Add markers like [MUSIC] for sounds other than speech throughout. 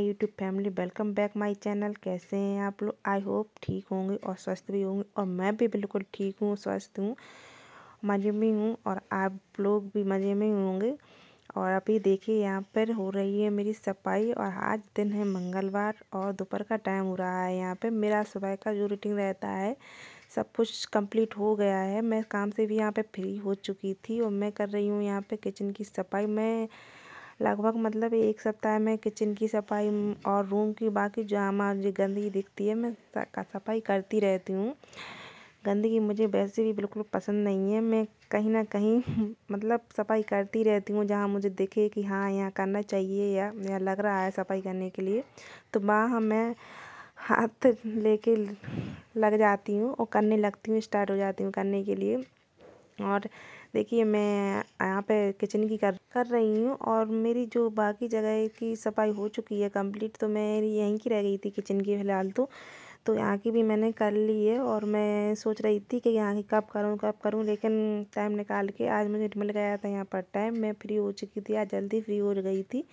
My YouTube family welcome back my channel कैसे हैं आप लोग आई होप ठीक होंगे और स्वस्थ भी होंगे और मैं भी बिल्कुल ठीक हूँ स्वस्थ हूँ मज़े में हूँ और आप लोग भी मज़े में होंगे और अभी देखिए यहाँ पर हो रही है मेरी सफाई और आज दिन है मंगलवार और दोपहर का टाइम हो रहा है यहाँ पे मेरा सुबह का जो रूटीन रहता है सब कुछ कंप्लीट हो गया है मैं काम से भी यहाँ पे फ्री हो चुकी थी और मैं कर रही हूँ यहाँ पे किचन की सफाई मैं लगभग मतलब एक सप्ताह में किचन की सफाई और रूम की बाकी जो हमारी गंदगी दिखती है मैं सफाई करती रहती हूँ गंदगी मुझे वैसे भी बिल्कुल पसंद नहीं है मैं कहीं ना कहीं [LAUGHS] मतलब सफाई करती रहती हूँ जहाँ मुझे दिखे कि हाँ यहाँ करना चाहिए या यहाँ लग रहा है सफाई करने के लिए तो वहाँ मैं हाथ लेके लग जाती हूँ और करने लगती हूँ स्टार्ट हो जाती हूँ करने के लिए और देखिए मैं यहाँ पे किचन की कर कर रही हूँ और मेरी जो बाकी जगह की सफाई हो चुकी है कंप्लीट तो मेरी यहीं की रह गई थी किचन की फ़िलहाल तो तो यहाँ की भी मैंने कर ली है और मैं सोच रही थी कि यहाँ की कब करूँ कब करूँ लेकिन टाइम निकाल के आज मुझे मिल गया था यहाँ पर टाइम मैं फ्री हो चुकी थी आज जल्दी फ्री हो गई थी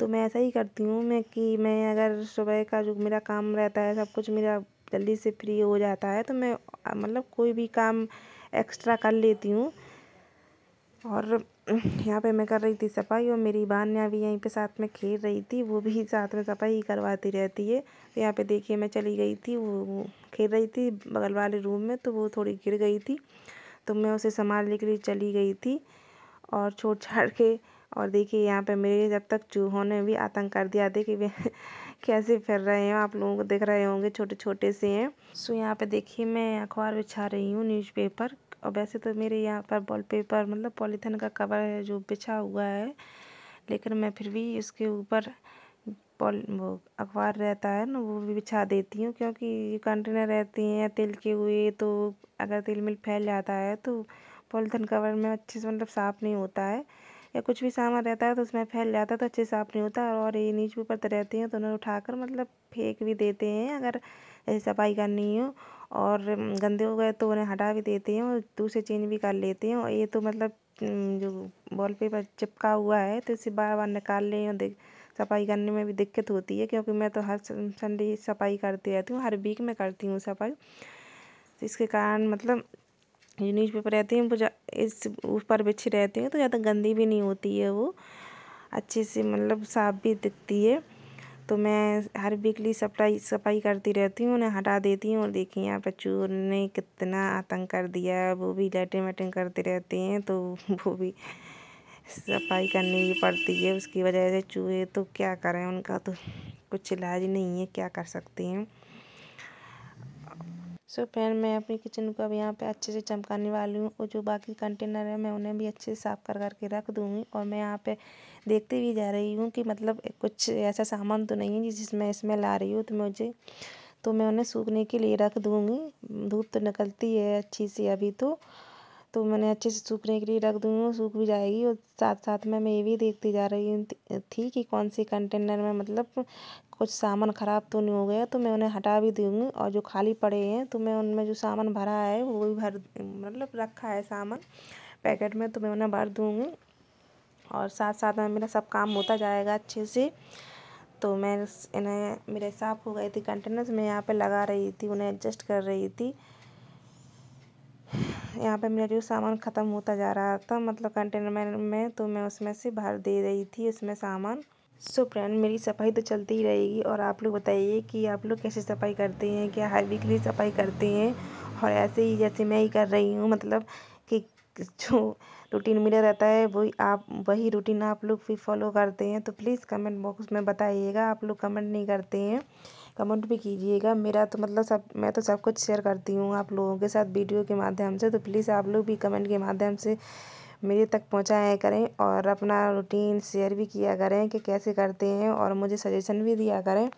तो मैं ऐसा ही करती हूँ मैं कि मैं अगर सुबह का जो मेरा काम रहता है सब कुछ मेरा जल्दी से फ्री हो जाता है तो मैं मतलब कोई भी काम एक्स्ट्रा कर लेती हूँ और यहाँ पे मैं कर रही थी सफाई और मेरी बान्या भी यहीं पे साथ में खेल रही थी वो भी [LAUGHS] साथ में सफाई ही करवाती रहती है तो यहाँ पे देखिए मैं चली गई थी वो खेल रही थी बगल वाले रूम में तो वो थोड़ी गिर गई थी तो मैं उसे संभालने के लिए चली गई थी और छोड़ छाड़ के और देखिए यहाँ पे मेरे जब तक चूहों ने भी आतंक कर दिया देखिए वे [LAUGHS] कैसे फिर रहे हैं आप लोगों को देख रहे होंगे छोटे छोटे से हैं सो यहाँ पे देखिए मैं अखबार बिछा रही हूँ न्यूज़पेपर और वैसे तो मेरे यहाँ पर वॉलपेपर मतलब पॉलीथीन का कवर है जो बिछा हुआ है लेकिन मैं फिर भी इसके ऊपर पॉल वो अखबार रहता है ना वो भी बिछा देती हूँ क्योंकि ये कंटेनर रहती हैं तिल के हुए तो अगर तिल मिल फैल जाता है तो पॉलीथीन कवर में अच्छे से मतलब साफ़ नहीं होता है या कुछ भी सामान रहता है तो उसमें फैल जाता है तो अच्छे साफ़ नहीं होता और ये नीचे ऊपर तो रहते हैं तो उन्हें उठाकर मतलब फेंक भी देते हैं अगर सफाई करनी हो और गंदे हो गए तो उन्हें हटा भी देते हैं और दूसरे चेंज भी कर लेते हैं और ये तो मतलब जो वॉल पेपर चिपका हुआ है तो इसे बार बार निकाल लें और सफाई करने में भी दिक्कत होती है क्योंकि मैं तो हर संडे सफाई करती रहती हूँ हर वीक में करती हूँ सफाई तो इसके कारण मतलब न्यूज़ न्यूज़पेपर रहते हैं वो इस उस पर बिछी रहते हैं तो ज़्यादा गंदी भी नहीं होती है वो अच्छे से मतलब साफ भी दिखती है तो मैं हर वीकली सफाई सफाई करती रहती हूँ उन्हें हटा देती हूँ और देखिए यहाँ पर चूर ने कितना आतंक कर दिया है वो भी लेटरिन वैटरिन करते रहते हैं तो [LAUGHS] वो भी सफाई करनी ही पड़ती है उसकी वजह से चूहे तो क्या करें उनका तो कुछ इलाज नहीं है क्या कर सकते हैं सो so, फ्रेंड मैं अपनी किचन को अब यहाँ पे अच्छे से चमकाने वाली हूँ और जो बाकी कंटेनर है मैं उन्हें भी अच्छे से साफ़ कर करके रख दूँगी और मैं यहाँ पे देखती भी जा रही हूँ कि मतलब कुछ ऐसा सामान तो नहीं है जिसमें इसमें आ रही हूँ तो मुझे तो मैं उन्हें सूखने के लिए रख दूँगी धूप तो निकलती है अच्छी सी अभी तो तो मैंने अच्छे से सूखने के लिए रख दूँगी सूख भी जाएगी और साथ साथ में मैं ये भी देखती जा रही हूँ थी कि कौन से कंटेनर में मतलब कुछ सामान ख़राब तो नहीं हो गया तो मैं उन्हें हटा भी दूँगी और जो खाली पड़े हैं तो मैं उनमें जो सामान भरा है वो भी भर मतलब रखा है सामान पैकेट में तो मैं उन्हें भर दूँगी और साथ साथ में मेरा सब काम होता जाएगा अच्छे से तो मैं इन्हें मेरे साफ हो गए थी कंटेनर्स मैं यहाँ पे लगा रही थी उन्हें एडजस्ट कर रही थी यहाँ पे मेरा जो सामान ख़त्म होता जा रहा था मतलब कंटेनर में तो मैं उसमें से भर दे रही थी उसमें सामान सो so फ्रेंड मेरी सफाई तो चलती ही रहेगी और आप लोग बताइए कि आप लोग कैसे सफाई करते हैं क्या हर वीकली सफाई करते हैं और ऐसे ही जैसे मैं ही कर रही हूँ मतलब कि जो रूटीन मिला रहता है वही आप वही रूटीन आप लोग भी फॉलो करते हैं तो प्लीज़ कमेंट बॉक्स में बताइएगा आप लोग कमेंट नहीं करते हैं कमेंट भी कीजिएगा मेरा तो मतलब सब मैं तो सब कुछ शेयर करती हूँ आप लोगों के साथ वीडियो के माध्यम से तो प्लीज़ आप लोग भी कमेंट के माध्यम से मेरे तक पहुँचाया करें और अपना रूटीन शेयर भी किया करें कि कैसे करते हैं और मुझे सजेशन भी दिया करें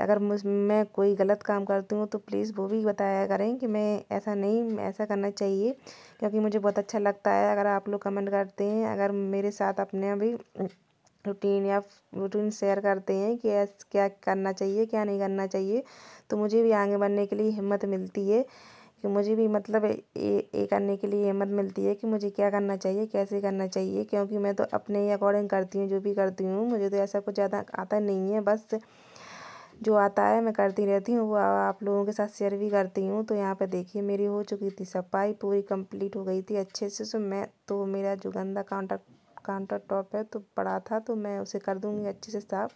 अगर मुझ मैं कोई गलत काम करती हूँ तो प्लीज़ वो भी बताया करें कि मैं ऐसा नहीं ऐसा करना चाहिए क्योंकि मुझे बहुत अच्छा लगता है अगर आप लोग कमेंट करते हैं अगर मेरे साथ अपने भी रूटीन या रूटीन शेयर करते हैं कि क्या करना चाहिए क्या नहीं करना चाहिए तो मुझे भी आगे बढ़ने के लिए हिम्मत मिलती है कि मुझे भी मतलब ये करने के लिए हिम्मत मिलती है कि मुझे क्या करना चाहिए कैसे करना चाहिए क्योंकि मैं तो अपने ही अकॉर्डिंग करती हूँ जो भी करती हूँ मुझे तो ऐसा कुछ ज़्यादा आता नहीं है बस जो आता है मैं करती रहती हूँ वो आप लोगों के साथ शेयर भी करती हूँ तो यहाँ पे देखिए मेरी हो चुकी थी सफाई पूरी कंप्लीट हो गई थी अच्छे से तो मैं तो मेरा जो गंदा काउंटर काउंटर टॉप है तो पड़ा था तो मैं उसे कर दूँगी अच्छे से साफ़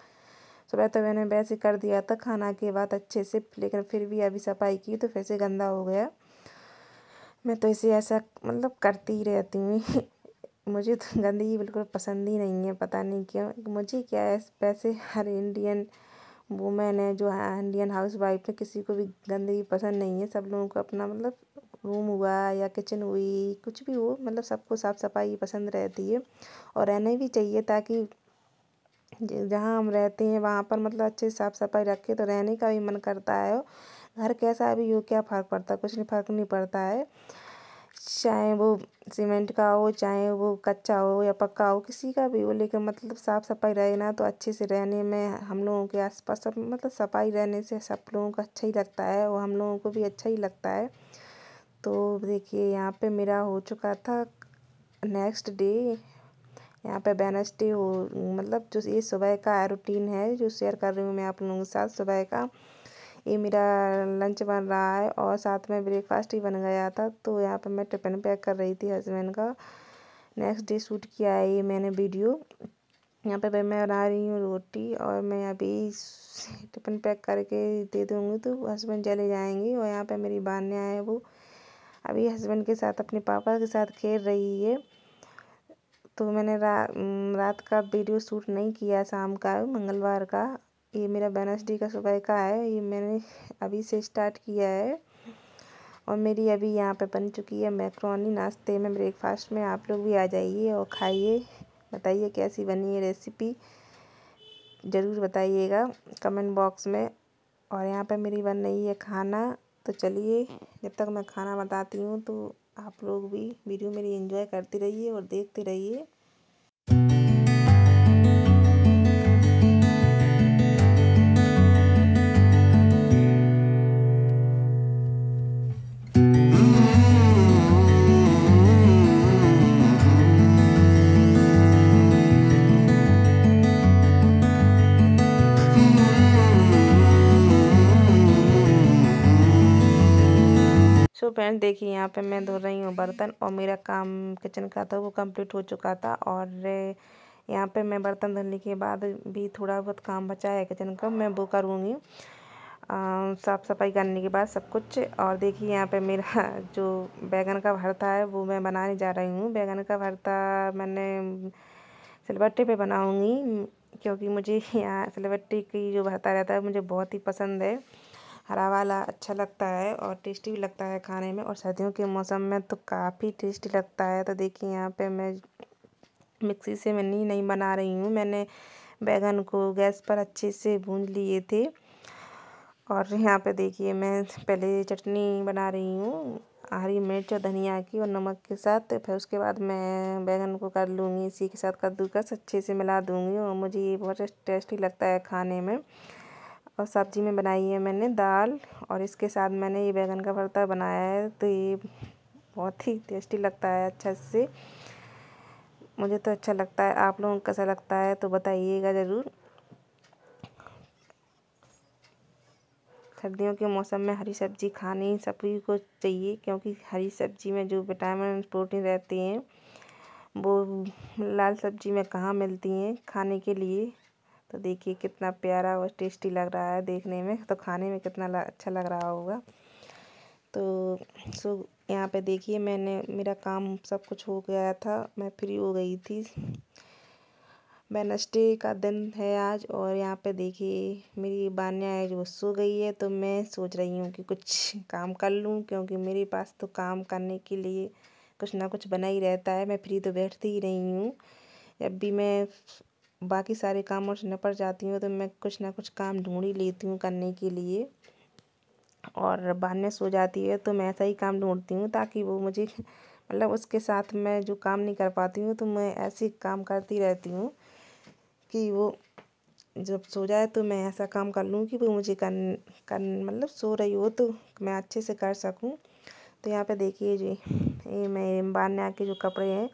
सुबह तो मैंने वैसे कर दिया था खाना के बाद अच्छे से लेकिन फिर भी अभी सफाई की तो फिर से गंदा हो गया मैं तो इसे ऐसा मतलब करती ही रहती हूँ [LAUGHS] मुझे तो गंदगी बिल्कुल पसंद ही नहीं है पता नहीं क्यों मुझे क्या है वैसे हर इंडियन वूमेन है जो हाँ, इंडियन हाउस वाइफ है किसी को भी गंदगी पसंद नहीं है सब लोगों को अपना मतलब रूम हुआ या किचन हुई कुछ भी हो मतलब सबको साफ़ सफाई पसंद रहती है और रहना भी चाहिए ताकि जहाँ हम रहते हैं वहाँ पर मतलब अच्छे से साफ सफाई रखें तो रहने का भी मन करता है घर कैसा भी हो क्या फ़र्क पड़ता है कुछ नहीं फ़र्क नहीं पड़ता है चाहे वो सीमेंट का हो चाहे वो कच्चा हो या पक्का हो किसी का भी हो लेकिन मतलब साफ सफाई रहे ना तो अच्छे से रहने में हम लोगों के आसपास सब मतलब सफाई रहने से सब लोगों को अच्छा ही लगता है और हम लोगों को भी अच्छा ही लगता है तो देखिए यहाँ पे मेरा हो चुका था नेक्स्ट डे यहाँ पे वेनसडे हो मतलब जो ये सुबह का रूटीन है जो शेयर कर रही हूँ मैं आप लोगों के साथ सुबह का ये मेरा लंच बन रहा है और साथ में ब्रेकफास्ट ही बन गया था तो यहाँ पे मैं टिफिन पैक कर रही थी हस्बैंड का नेक्स्ट डे शूट किया है ये मैंने वीडियो यहाँ पे मैं बना रही हूँ रोटी और मैं अभी टिफिन पैक करके दे दूँगी तो हस्बैंड चले जाएंगे और यहाँ पे मेरी बान्या है वो अभी हस्बैंड के साथ अपने पापा के साथ खेल रही है तो मैंने रा, रात का वीडियो शूट नहीं किया शाम का मंगलवार का ये मेरा बेनसडे का सुबह का है ये मैंने अभी से स्टार्ट किया है और मेरी अभी यहाँ पे बन चुकी है मैक्रोनी नाश्ते में ब्रेकफास्ट में आप लोग भी आ जाइए और खाइए बताइए कैसी बनी है रेसिपी ज़रूर बताइएगा कमेंट बॉक्स में और यहाँ पे मेरी बन रही है खाना तो चलिए जब तक मैं खाना बताती हूँ तो आप लोग भी वीडियो मेरी एंजॉय करते रहिए और देखते रहिए फ्रेंड देखिए यहाँ पे मैं धो रही हूँ बर्तन और मेरा काम किचन का था वो कंप्लीट हो चुका था और यहाँ पे मैं बर्तन धोने के बाद भी थोड़ा बहुत काम बचा है किचन का मैं वो करूँगी साफ़ सफाई करने के बाद सब कुछ और देखिए यहाँ पे मेरा [LAUGHS] जो बैगन का भरता है वो मैं बनाने जा रही हूँ बैगन का भरता मैंने सिलबट्टे पर बनाऊँगी क्योंकि मुझे यहाँ सिलबट्टे की जो भरता रहता है मुझे बहुत ही पसंद है हरा वाला अच्छा लगता है और टेस्टी भी लगता है खाने में और सर्दियों के मौसम में तो काफ़ी टेस्टी लगता है तो देखिए यहाँ पे मैं मिक्सी से मैं नहीं नहीं बना रही हूँ मैंने बैगन को गैस पर अच्छे से भून लिए थे और यहाँ पे देखिए मैं पहले चटनी बना रही हूँ हरी मिर्च और धनिया की और नमक के साथ फिर उसके बाद मैं बैगन को कर लूँगी इसी के साथ कद्दूकस अच्छे से मिला दूँगी और मुझे ये बहुत टेस्टी लगता है खाने में और सब्ज़ी में बनाई है मैंने दाल और इसके साथ मैंने ये बैंगन का भरता बनाया है तो ये बहुत ही टेस्टी लगता है अच्छा से मुझे तो अच्छा लगता है आप लोगों को कैसा लगता है तो बताइएगा ज़रूर सर्दियों के मौसम में हरी सब्ज़ी खानी सभी को चाहिए क्योंकि हरी सब्ज़ी में जो विटामिन प्रोटीन रहती हैं वो लाल सब्ज़ी में कहाँ मिलती हैं खाने के लिए तो देखिए कितना प्यारा और टेस्टी लग रहा है देखने में तो खाने में कितना अच्छा लग रहा होगा तो सो यहाँ पे देखिए मैंने मेरा काम सब कुछ हो गया था मैं फ्री हो गई थी वेनसडे का दिन है आज और यहाँ पे देखिए मेरी बानिया है जो सो गई है तो मैं सोच रही हूँ कि कुछ काम कर लूँ क्योंकि मेरे पास तो काम करने के लिए कुछ ना कुछ बना ही रहता है मैं फ्री तो बैठती ही रही हूँ जब भी मैं बाकी सारे काम और निपट जाती हूँ तो मैं कुछ ना कुछ काम ढूँढ ही लेती हूँ करने के लिए और बहने सो जाती है तो मैं ऐसा ही काम ढूँढती हूँ ताकि वो मुझे [LAUGHS] मतलब उसके साथ मैं जो काम नहीं कर पाती हूँ तो मैं ऐसे काम करती रहती हूँ कि वो जब सो जाए तो मैं ऐसा काम कर लूँ कि वो मुझे कर कर मतलब सो रही हो तो मैं अच्छे से कर सकूँ तो यहाँ पे देखिए जी ये मैं बान्या के आके जो कपड़े हैं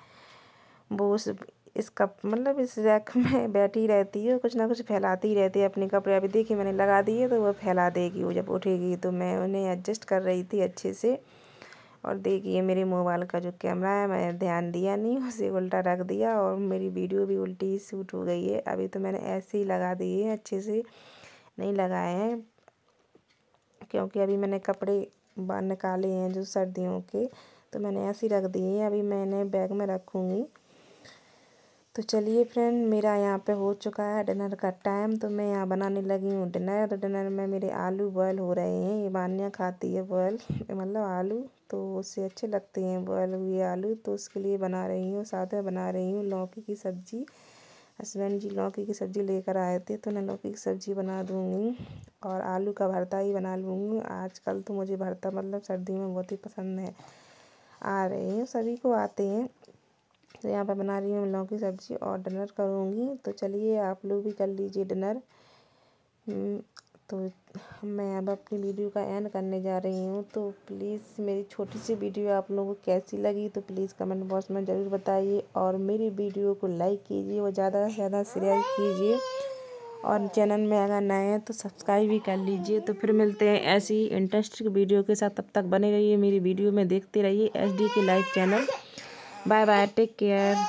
वो उस इस कप मतलब इस रैक में [LAUGHS] बैठी रहती है कुछ ना कुछ फैलाती रहती है अपने कपड़े अभी देखिए मैंने लगा दिए तो वह फैला देगी वो जब उठेगी तो मैं उन्हें एडजस्ट कर रही थी अच्छे से और देखिए मेरे मोबाइल का जो कैमरा है मैंने ध्यान दिया नहीं उसे उल्टा रख दिया और मेरी वीडियो भी उल्टी ही शूट हो गई है अभी तो मैंने ऐसे ही लगा दिए हैं अच्छे से नहीं लगाए हैं क्योंकि अभी मैंने कपड़े बाहर निकाले हैं जो सर्दियों के तो मैंने ऐसे ही रख दिए हैं अभी मैंने बैग में रखूँगी तो चलिए फ्रेंड मेरा यहाँ पे हो चुका है डिनर का टाइम तो मैं यहाँ बनाने लगी हूँ डिनर तो डिनर में मेरे आलू बॉयल हो रहे हैं ये मानिया खाती है बॉयल मतलब आलू तो उससे अच्छे लगते हैं बॉयल हुए आलू तो उसके लिए बना रही हूँ सादा बना रही हूँ लौकी की सब्ज़ी हस्बैंड जी लौकी की सब्ज़ी लेकर आए थे तो मैं लौकी की सब्ज़ी बना दूँगी और आलू का भरता ही बना लूँगी आज तो मुझे भरता मतलब सर्दी में बहुत ही पसंद है आ रहे हैं सभी को आते हैं तो यहाँ पर बना रही हूँ मैं लौकी सब्जी और डिनर करूँगी तो चलिए आप लोग भी कर लीजिए डिनर हम्म, तो मैं अब अपनी वीडियो का एंड करने जा रही हूँ तो प्लीज़ मेरी छोटी सी वीडियो आप लोगों को कैसी लगी तो प्लीज़ कमेंट बॉक्स में ज़रूर बताइए और मेरी वीडियो को लाइक कीजिए और ज़्यादा से ज़्यादा शेयर कीजिए और चैनल में अगर नए हैं तो सब्सक्राइब भी कर लीजिए तो फिर मिलते हैं ऐसी इंटरेस्टिंग वीडियो के साथ तब तक बने रहिए मेरी वीडियो में देखते रहिए H K live channel Bye bye. Take care.